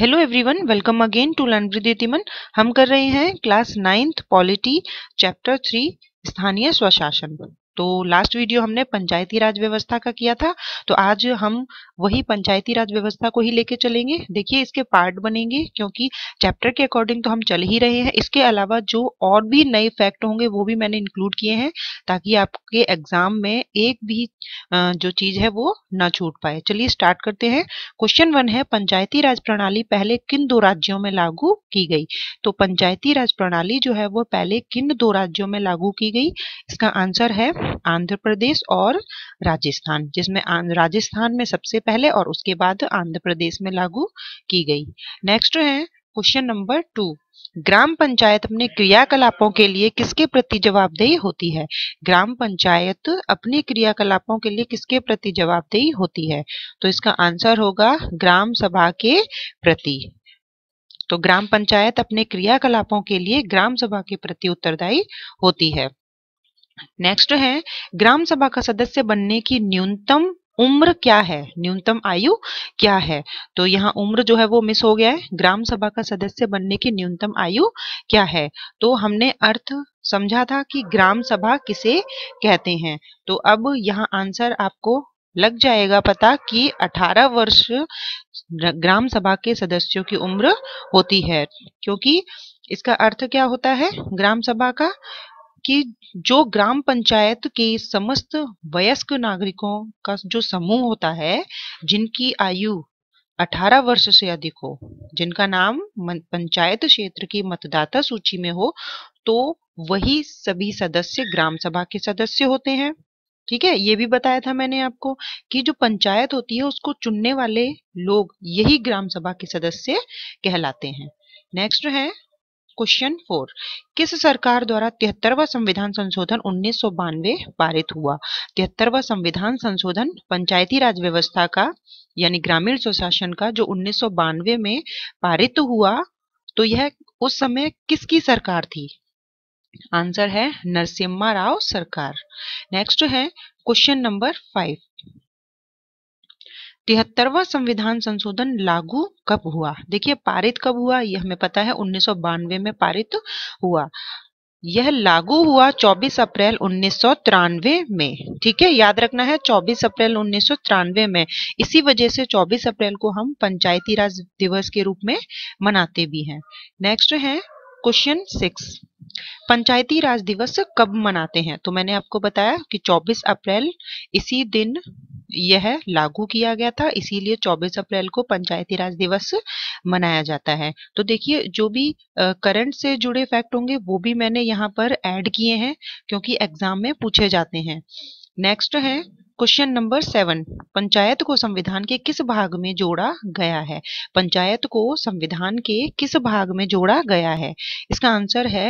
hello everyone welcome again to learn विदिमन हम कर रहे हैं class ninth polity chapter three स्थानीय स्वशासन तो लास्ट वीडियो हमने पंचायती राज व्यवस्था का किया था तो आज हम वही पंचायती राज व्यवस्था को ही लेके चलेंगे देखिए इसके पार्ट बनेंगे क्योंकि चैप्टर के अकॉर्डिंग तो हम चल ही रहे हैं इसके अलावा जो और भी नए फैक्ट होंगे वो भी मैंने इंक्लूड किए हैं ताकि आपके एग्जाम में एक भी जो चीज है वो ना छूट पाए चलिए स्टार्ट करते हैं क्वेश्चन वन है पंचायती राज प्रणाली पहले किन दो राज्यों में लागू की गई तो पंचायती राज प्रणाली जो है वो पहले किन दो राज्यों में लागू की गई इसका आंसर है आंध्र प्रदेश और राजस्थान जिसमें राजस्थान में सबसे पहले और उसके बाद आंध्र प्रदेश में लागू की गई नेक्स्ट है क्वेश्चन नंबर टू ग्राम पंचायत अपने क्रियाकलापों के लिए किसके प्रति जवाबदेही होती है ग्राम पंचायत अपने क्रियाकलापों के लिए किसके प्रति जवाबदेही होती है तो इसका आंसर होगा ग्राम सभा के प्रति तो ग्राम पंचायत अपने क्रियाकलापों के लिए ग्राम सभा के प्रति उत्तरदायी होती है नेक्स्ट है ग्राम सभा का सदस्य बनने की न्यूनतम उम्र क्या है न्यूनतम आयु क्या है तो यहाँ उम्र जो है वो मिस हो गया है ग्राम सभा का सदस्य बनने की न्यूनतम आयु क्या है तो हमने अर्थ समझा था कि ग्राम सभा किसे कहते हैं तो अब यहाँ आंसर आपको लग जाएगा पता कि 18 वर्ष ग्राम सभा के सदस्यों की उम्र होती है क्योंकि इसका अर्थ क्या होता है ग्राम सभा का कि जो ग्राम पंचायत के समस्त वयस्क नागरिकों का जो समूह होता है जिनकी आयु 18 वर्ष से अधिक हो जिनका नाम पंचायत क्षेत्र की मतदाता सूची में हो तो वही सभी सदस्य ग्राम सभा के सदस्य होते हैं ठीक है ये भी बताया था मैंने आपको कि जो पंचायत होती है उसको चुनने वाले लोग यही ग्राम सभा के सदस्य कहलाते हैं नेक्स्ट है क्वेश्चन फोर किस सरकार द्वारा तिहत्तरवा संविधान संशोधन उन्नीस पारित हुआ तिहत्तरवा संविधान संशोधन पंचायती राज व्यवस्था का यानी ग्रामीण सुशासन का जो उन्नीस में पारित हुआ तो यह उस समय किसकी सरकार थी आंसर है नरसिम्हा राव सरकार नेक्स्ट है क्वेश्चन नंबर फाइव तिहत्तरवा संविधान संशोधन लागू कब हुआ देखिए पारित कब हुआ यह हमें पता है उन्नीस में पारित हुआ यह लागू हुआ 24 अप्रैल उन्नीस में ठीक है याद रखना है 24 अप्रैल उन्नीस में इसी वजह से 24 अप्रैल को हम पंचायती राज दिवस के रूप में मनाते भी हैं नेक्स्ट है क्वेश्चन सिक्स पंचायती राज दिवस कब मनाते हैं तो मैंने आपको बताया कि 24 अप्रैल इसी दिन यह लागू किया गया था इसीलिए 24 अप्रैल को पंचायती राज दिवस मनाया जाता है तो देखिए जो भी करंट से जुड़े फैक्ट होंगे वो भी मैंने यहाँ पर ऐड किए हैं क्योंकि एग्जाम में पूछे जाते हैं नेक्स्ट है क्वेश्चन नंबर सेवन पंचायत को संविधान के किस भाग में जोड़ा गया है पंचायत को संविधान के किस भाग में जोड़ा गया है इसका आंसर है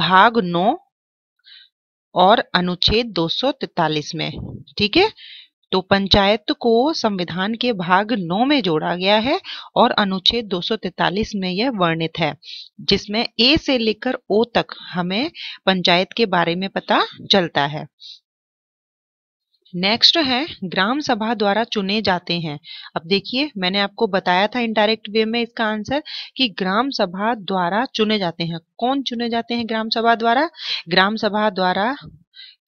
भाग नौ और अनुच्छेद 243 में ठीक है तो पंचायत को संविधान के भाग 9 में जोड़ा गया है और अनुच्छेद 243 में यह वर्णित है जिसमें ए से लेकर ओ तक हमें पंचायत के बारे में पता चलता है नेक्स्ट है ग्राम सभा द्वारा चुने जाते हैं अब देखिए मैंने आपको बताया था इनडायरेक्ट वे में इसका आंसर कि ग्राम सभा द्वारा चुने जाते हैं कौन चुने जाते हैं ग्राम सभा द्वारा ग्राम सभा द्वारा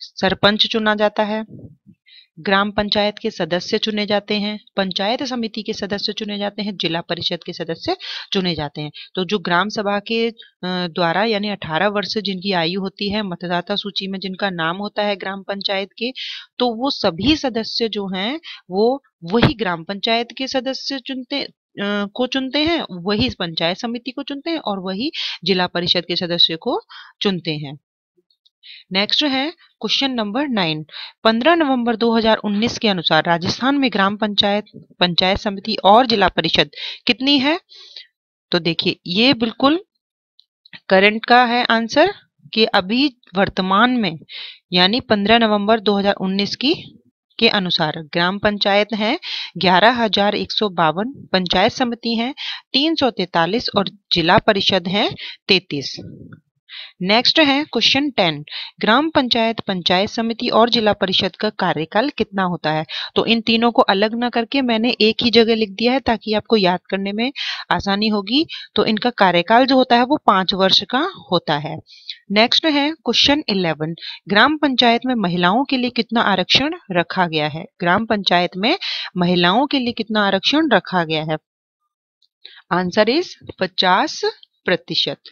सरपंच चुना जाता है ग्राम पंचायत के सदस्य चुने जाते हैं पंचायत समिति के सदस्य चुने जाते हैं जिला परिषद के सदस्य चुने जाते हैं तो जो ग्राम सभा के द्वारा यानी 18 वर्ष जिनकी आयु होती है मतदाता सूची में जिनका नाम होता है ग्राम पंचायत के तो वो सभी सदस्य जो हैं वो वही ग्राम पंचायत के सदस्य चुनते को चुनते हैं वही पंचायत समिति को चुनते हैं और वही जिला परिषद के सदस्य को चुनते हैं नेक्स्ट है क्वेश्चन नंबर नाइन पंद्रह नवंबर 2019 के अनुसार राजस्थान में ग्राम पंचायत पंचायत समिति और जिला परिषद कितनी है तो देखिए ये बिल्कुल करंट का है आंसर कि अभी वर्तमान में यानी 15 नवंबर 2019 की के अनुसार ग्राम पंचायत है ग्यारह हजार एक सौ बावन पंचायत समिति है तीन सौ तैतालीस और जिला परिषद है 33 नेक्स्ट है क्वेश्चन टेन ग्राम पंचायत पंचायत समिति और जिला परिषद का कार्यकाल कितना होता है तो इन तीनों को अलग ना करके मैंने एक ही जगह लिख दिया है ताकि आपको याद करने में आसानी होगी तो इनका कार्यकाल जो होता है वो पांच वर्ष का होता है नेक्स्ट है क्वेश्चन इलेवन ग्राम पंचायत में महिलाओं के लिए कितना आरक्षण रखा गया है ग्राम पंचायत में महिलाओं के लिए कितना आरक्षण रखा गया है आंसर इज पचास प्रतिशत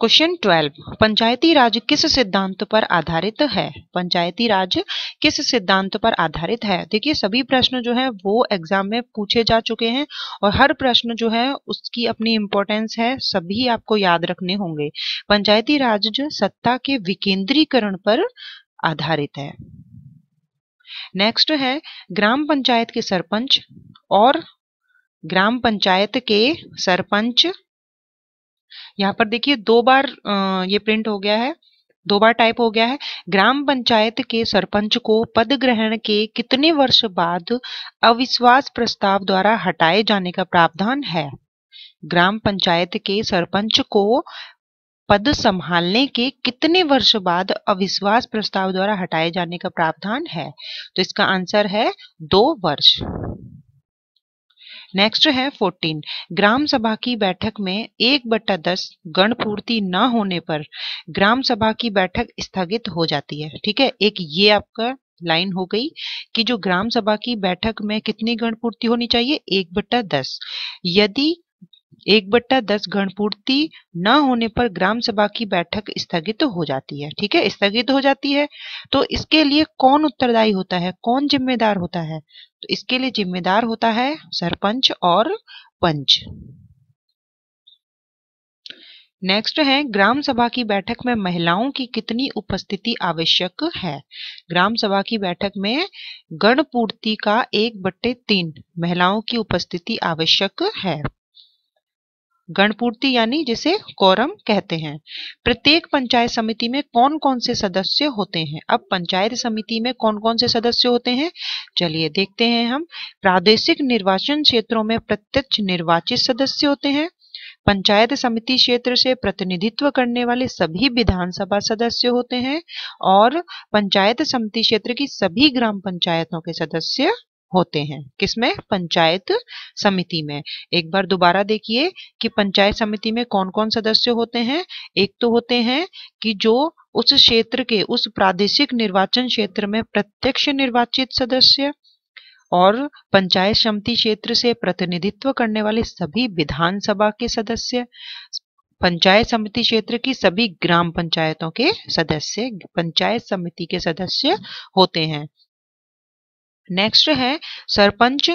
क्वेश्चन ट्वेल्व पंचायती राज किस सिद्धांत पर आधारित है पंचायती राज किस सिद्धांत पर आधारित है देखिए सभी प्रश्न जो है वो एग्जाम में पूछे जा चुके हैं और हर प्रश्न जो है उसकी अपनी इंपॉर्टेंस है सभी आपको याद रखने होंगे पंचायती राज जो सत्ता के विकेंद्रीकरण पर आधारित है नेक्स्ट है ग्राम पंचायत के सरपंच और ग्राम पंचायत के सरपंच यहाँ पर देखिए दो बार ये प्रिंट हो गया है दो बार टाइप हो गया है ग्राम पंचायत के सरपंच को पद ग्रहण के कितने वर्ष बाद अविश्वास प्रस्ताव द्वारा हटाए जाने का प्रावधान है ग्राम पंचायत के सरपंच को पद संभालने के कितने वर्ष बाद अविश्वास प्रस्ताव द्वारा हटाए जाने का प्रावधान है तो इसका आंसर है दो वर्ष नेक्स्ट है 14 ग्राम सभा की बैठक में एक बट्टा दस गण पूर्ति न होने पर ग्राम सभा की बैठक स्थगित हो जाती है ठीक है एक ये आपका लाइन हो गई कि जो ग्राम सभा की बैठक में कितनी गणपूर्ति होनी चाहिए एक बट्टा दस यदि एक बट्टा दस गणपूर्ति न होने पर ग्राम सभा की बैठक स्थगित हो जाती है ठीक है स्थगित हो जाती है तो इसके लिए कौन उत्तरदायी होता है कौन जिम्मेदार होता है तो इसके लिए जिम्मेदार होता है सरपंच और पंच नेक्स्ट है ग्राम सभा की बैठक में महिलाओं की कितनी उपस्थिति आवश्यक है ग्राम सभा की बैठक में गणपूर्ति का एक बट्टे तीन महिलाओं की उपस्थिति आवश्यक है गणपूर्ति यानी जिसे कोरम कहते हैं प्रत्येक पंचायत समिति में कौन कौन से सदस्य होते हैं अब पंचायत समिति में कौन कौन से सदस्य होते हैं चलिए देखते हैं हम प्रादेशिक निर्वाचन क्षेत्रों में प्रत्यक्ष निर्वाचित सदस्य होते हैं पंचायत समिति क्षेत्र से प्रतिनिधित्व करने वाले सभी विधानसभा सदस्य होते हैं और पंचायत समिति क्षेत्र की सभी ग्राम पंचायतों के सदस्य होते हैं किसमें पंचायत समिति में एक बार दोबारा देखिए कि पंचायत समिति में कौन कौन सदस्य होते हैं एक तो होते हैं कि जो उस क्षेत्र के उस प्रादेशिक निर्वाचन क्षेत्र में प्रत्यक्ष निर्वाचित सदस्य और पंचायत समिति क्षेत्र से प्रतिनिधित्व करने वाले सभी विधानसभा के सदस्य पंचायत समिति क्षेत्र की सभी ग्राम पंचायतों के सदस्य पंचायत समिति के सदस्य होते हैं नेक्स्ट है सरपंच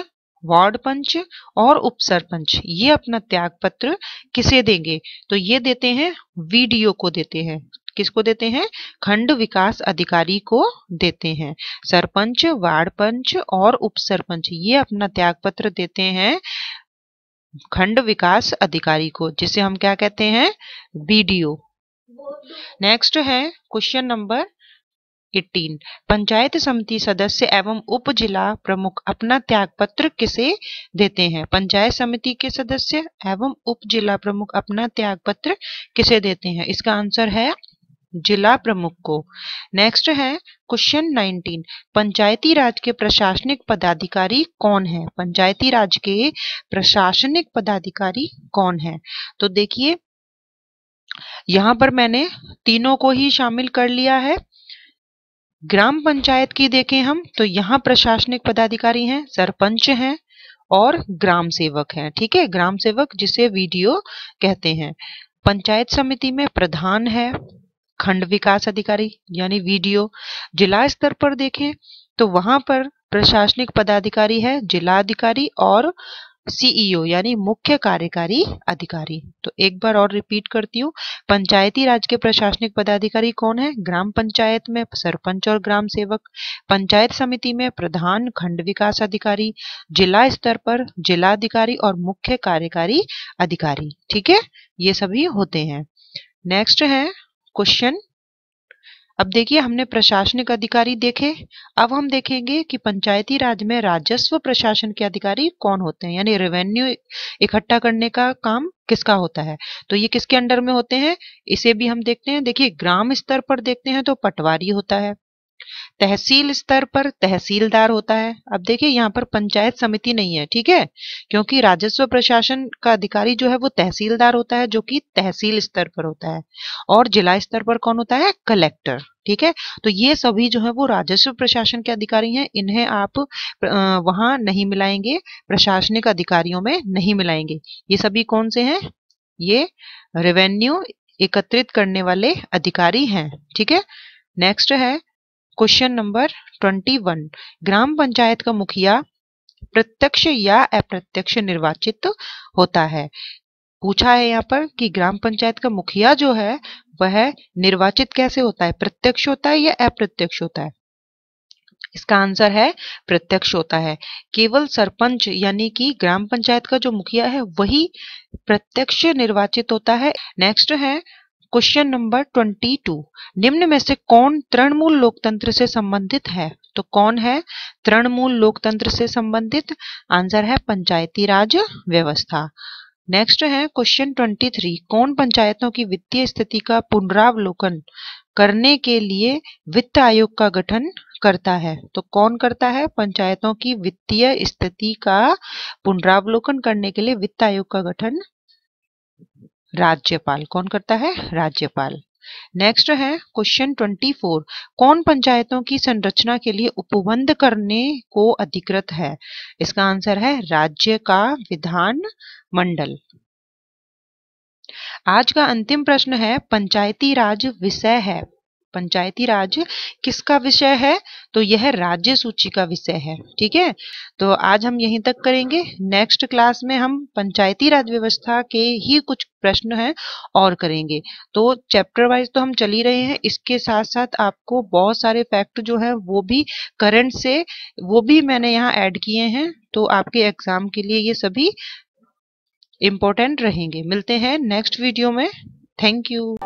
वार्ड पंच और उप सरपंच ये अपना त्याग पत्र किसे देंगे तो ये देते हैं वीडियो को देते हैं किसको देते हैं खंड विकास अधिकारी को देते हैं सरपंच वार्ड पंच और उप सरपंच ये अपना त्याग पत्र देते हैं खंड विकास अधिकारी को जिसे हम क्या कहते हैं बीडीओ नेक्स्ट है क्वेश्चन नंबर 18 पंचायत समिति सदस्य एवं उप जिला प्रमुख अपना त्याग पत्र किसे देते हैं पंचायत समिति के सदस्य एवं उप जिला प्रमुख अपना त्याग पत्र किसे देते हैं इसका आंसर है जिला प्रमुख को नेक्स्ट है क्वेश्चन 19 पंचायती राज के प्रशासनिक पदाधिकारी कौन है पंचायती राज के प्रशासनिक पदाधिकारी कौन है तो देखिए यहाँ पर मैंने तीनों को ही शामिल कर लिया है ग्राम पंचायत की देखें हम तो यहाँ प्रशासनिक पदाधिकारी हैं सरपंच हैं और ग्राम सेवक हैं ठीक है ग्राम सेवक जिसे वीडियो कहते हैं पंचायत समिति में प्रधान है खंड विकास अधिकारी यानी वीडियो जिला स्तर पर देखें तो वहां पर प्रशासनिक पदाधिकारी है जिला अधिकारी और सीईओ e यानी मुख्य कार्यकारी अधिकारी तो एक बार और रिपीट करती हूँ पंचायती राज के प्रशासनिक पदाधिकारी कौन है ग्राम पंचायत में सरपंच और ग्राम सेवक पंचायत समिति में प्रधान खंड विकास अधिकारी जिला स्तर पर जिला अधिकारी और मुख्य कार्यकारी अधिकारी ठीक है ये सभी होते हैं नेक्स्ट है क्वेश्चन अब देखिए हमने प्रशासनिक अधिकारी देखे अब हम देखेंगे कि पंचायती राज में राजस्व प्रशासन के अधिकारी कौन होते हैं यानी रेवेन्यू इकट्ठा करने का काम किसका होता है तो ये किसके अंडर में होते हैं इसे भी हम देखते हैं देखिए ग्राम स्तर पर देखते हैं तो पटवारी होता है तहसील स्तर पर तहसीलदार होता है अब देखिए यहाँ पर पंचायत समिति नहीं है ठीक है क्योंकि राजस्व प्रशासन का अधिकारी जो है वो तहसीलदार होता है जो कि तहसील स्तर पर होता है और जिला स्तर पर कौन होता है कलेक्टर ठीक है तो ये सभी जो है वो राजस्व प्रशासन के अधिकारी हैं इन्हें आप वहां नहीं मिलाएंगे प्रशासनिक अधिकारियों में नहीं मिलाएंगे ये सभी कौन से हैं ये रेवेन्यू एकत्रित करने वाले अधिकारी हैं ठीक है नेक्स्ट है क्वेश्चन नंबर ट्वेंटी वन ग्राम पंचायत का मुखिया प्रत्यक्ष या अप्रत्यक्ष निर्वाचित होता है पूछा है यहाँ पर कि ग्राम पंचायत का मुखिया जो है वह निर्वाचित कैसे होता है प्रत्यक्ष होता है या अप्रत्यक्ष होता है इसका आंसर है प्रत्यक्ष होता है केवल सरपंच यानी कि ग्राम पंचायत का जो मुखिया है वही प्रत्यक्ष निर्वाचित होता है नेक्स्ट है क्वेश्चन नंबर 22 निम्न में से कौन तृणमूल लोकतंत्र से संबंधित है तो कौन है तृणमूल लोकतंत्र से संबंधित आंसर है पंचायती राज व्यवस्था नेक्स्ट है क्वेश्चन 23 कौन पंचायतों की वित्तीय स्थिति का पुनरावलोकन करने के लिए वित्त आयोग का गठन करता है तो कौन करता है पंचायतों की वित्तीय स्थिति का पुनरावलोकन करने के लिए वित्त आयोग का गठन राज्यपाल कौन करता है राज्यपाल नेक्स्ट है क्वेश्चन 24 कौन पंचायतों की संरचना के लिए उपबंध करने को अधिकृत है इसका आंसर है राज्य का विधान मंडल आज का अंतिम प्रश्न है पंचायती राज विषय है पंचायती राज किसका विषय है तो यह राज्य सूची का विषय है ठीक है तो आज हम यहीं तक करेंगे नेक्स्ट क्लास में हम पंचायती राज व्यवस्था के ही कुछ प्रश्न हैं और करेंगे तो चैप्टर वाइज तो हम चल ही रहे हैं इसके साथ साथ आपको बहुत सारे फैक्ट जो है वो भी करंट से वो भी मैंने यहाँ ऐड किए हैं तो आपके एग्जाम के लिए ये सभी इम्पोर्टेंट रहेंगे मिलते हैं नेक्स्ट वीडियो में थैंक यू